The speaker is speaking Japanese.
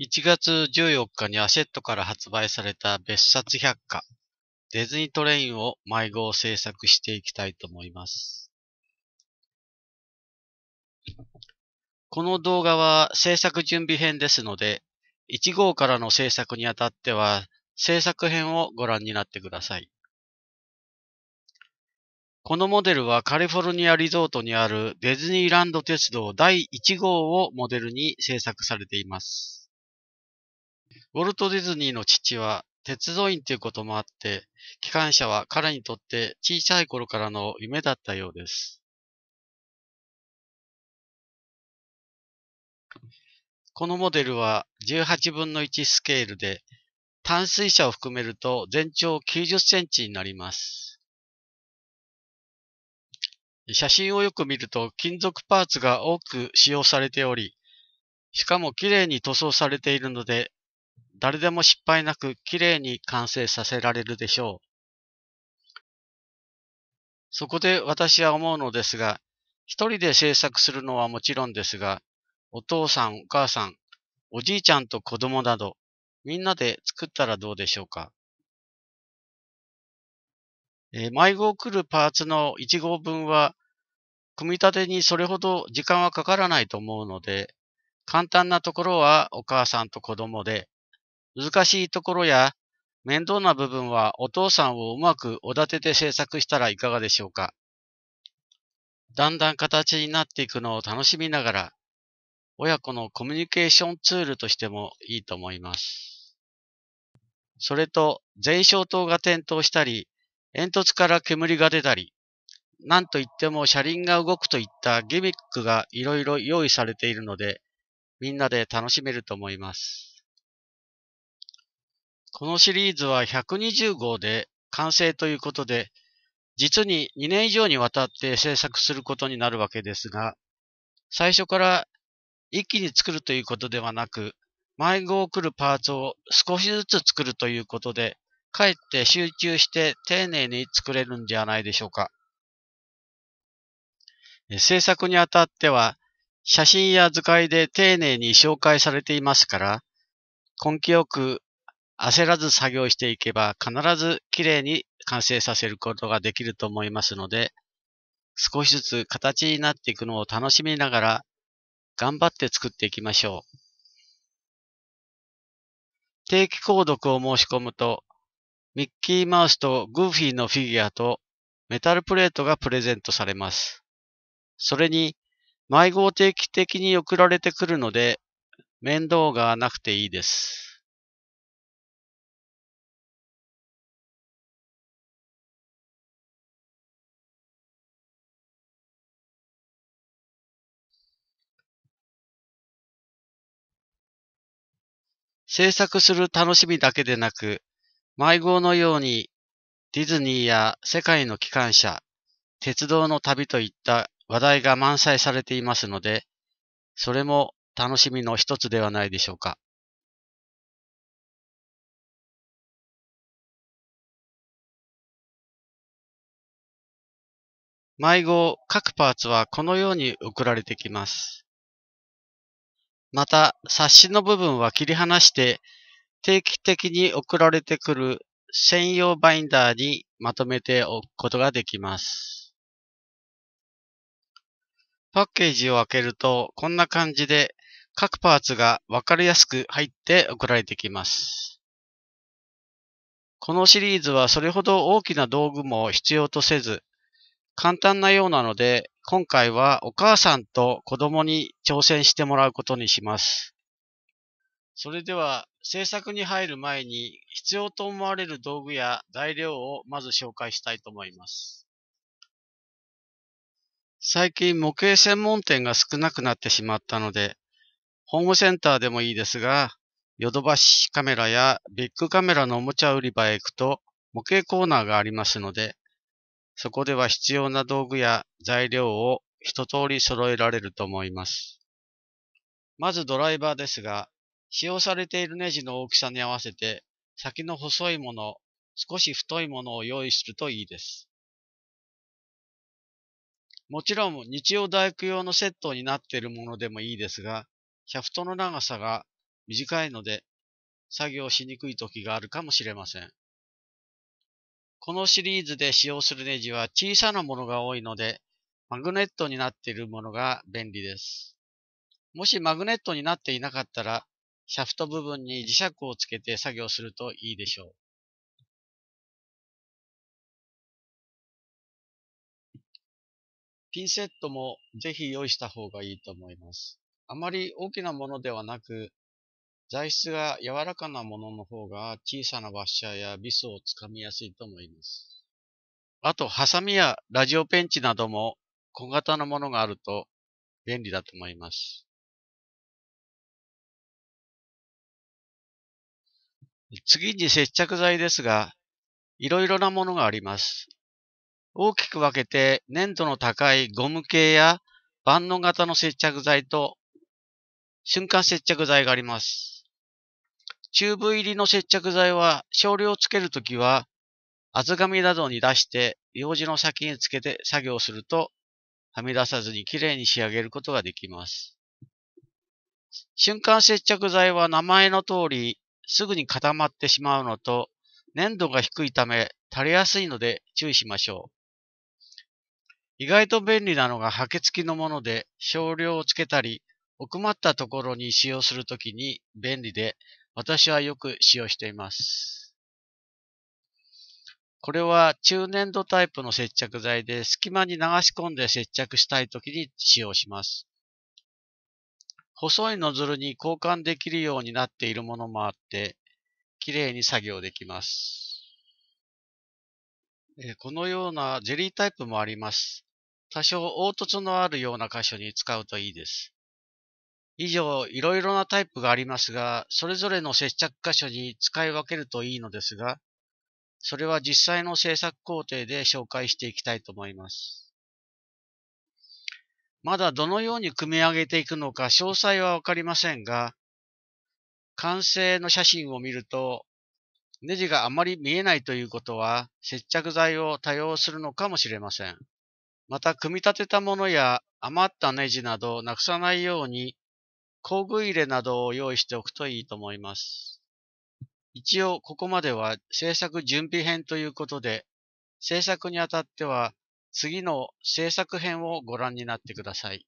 1月14日にアシェットから発売された別冊百科、ディズニートレインを迷子を制作していきたいと思います。この動画は制作準備編ですので、1号からの制作にあたっては制作編をご覧になってください。このモデルはカリフォルニアリゾートにあるディズニーランド鉄道第1号をモデルに制作されています。ウォルト・ディズニーの父は鉄道員ということもあって、機関車は彼にとって小さい頃からの夢だったようです。このモデルは18分の1スケールで、淡水車を含めると全長90センチになります。写真をよく見ると金属パーツが多く使用されており、しかも綺麗に塗装されているので誰でも失敗なく綺麗に完成させられるでしょう。そこで私は思うのですが、一人で制作するのはもちろんですが、お父さん、お母さん、おじいちゃんと子供など、みんなで作ったらどうでしょうか。えー、迷子を来るパーツの1号分は、組み立てにそれほど時間はかからないと思うので、簡単なところはお母さんと子供で、難しいところや面倒な部分はお父さんをうまくおだてて制作したらいかがでしょうか。だんだん形になっていくのを楽しみながら、親子のコミュニケーションツールとしてもいいと思います。それと、全焼灯が点灯したり、煙突から煙が出たり、なんといっても車輪が動くといったギミックがいろいろ用意されているので、みんなで楽しめると思います。このシリーズは120号で完成ということで、実に2年以上にわたって制作することになるわけですが、最初から一気に作るということではなく、迷子を送るパーツを少しずつ作るということで、かえって集中して丁寧に作れるんじゃないでしょうか。制作にあたっては、写真や図解で丁寧に紹介されていますから、根気よく焦らず作業していけば必ず綺麗に完成させることができると思いますので、少しずつ形になっていくのを楽しみながら頑張って作っていきましょう。定期購読を申し込むと、ミッキーマウスとグーフィーのフィギュアとメタルプレートがプレゼントされます。それに、迷子を定期的に送られてくるので、面倒がなくていいです。制作する楽しみだけでなく、迷子のようにディズニーや世界の機関車、鉄道の旅といった話題が満載されていますので、それも楽しみの一つではないでしょうか。迷子各パーツはこのように送られてきます。また、冊子の部分は切り離して、定期的に送られてくる専用バインダーにまとめておくことができます。パッケージを開けると、こんな感じで各パーツがわかりやすく入って送られてきます。このシリーズはそれほど大きな道具も必要とせず、簡単なようなので今回はお母さんと子供に挑戦してもらうことにします。それでは制作に入る前に必要と思われる道具や材料をまず紹介したいと思います。最近模型専門店が少なくなってしまったので、ホームセンターでもいいですが、ヨドバシカメラやビッグカメラのおもちゃ売り場へ行くと模型コーナーがありますので、そこでは必要な道具や材料を一通り揃えられると思います。まずドライバーですが、使用されているネジの大きさに合わせて、先の細いもの、少し太いものを用意するといいです。もちろん日曜大工用のセットになっているものでもいいですが、シャフトの長さが短いので作業しにくい時があるかもしれません。このシリーズで使用するネジは小さなものが多いので、マグネットになっているものが便利です。もしマグネットになっていなかったら、シャフト部分に磁石をつけて作業するといいでしょう。ピンセットもぜひ用意した方がいいと思います。あまり大きなものではなく、材質が柔らかなものの方が小さなワッシャーやビスをつかみやすいと思います。あと、ハサミやラジオペンチなども小型のものがあると便利だと思います。次に接着剤ですが、いろいろなものがあります。大きく分けて粘度の高いゴム系や万能型の接着剤と瞬間接着剤があります。チューブ入りの接着剤は少量つけるときは、厚紙などに出して用紙の先につけて作業すると、はみ出さずにきれいに仕上げることができます。瞬間接着剤は名前の通り、すぐに固まってしまうのと、粘度が低いため垂れやすいので注意しましょう。意外と便利なのがハケ付きのもので少量をつけたり、奥まったところに使用するときに便利で私はよく使用しています。これは中粘土タイプの接着剤で隙間に流し込んで接着したい時に使用します。細いノズルに交換できるようになっているものもあって、きれいに作業できます。このようなゼリータイプもあります。多少凹凸のあるような箇所に使うといいです。以上、いろいろなタイプがありますが、それぞれの接着箇所に使い分けるといいのですが、それは実際の制作工程で紹介していきたいと思います。まだどのように組み上げていくのか詳細はわかりませんが、完成の写真を見ると、ネジがあまり見えないということは、接着剤を多用するのかもしれません。また、組み立てたものや余ったネジなどなくさないように工具入れなどを用意しておくといいと思います。一応ここまでは制作準備編ということで、制作にあたっては次の制作編をご覧になってください。